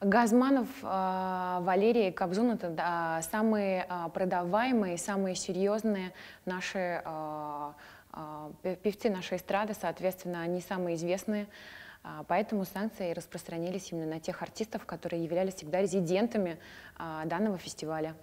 Газманов, а, Валерий Кобзун – это самые а, продаваемые, самые серьезные наши а, певцы нашей эстрады, соответственно, они самые известные. Поэтому санкции распространились именно на тех артистов, которые являлись всегда резидентами данного фестиваля.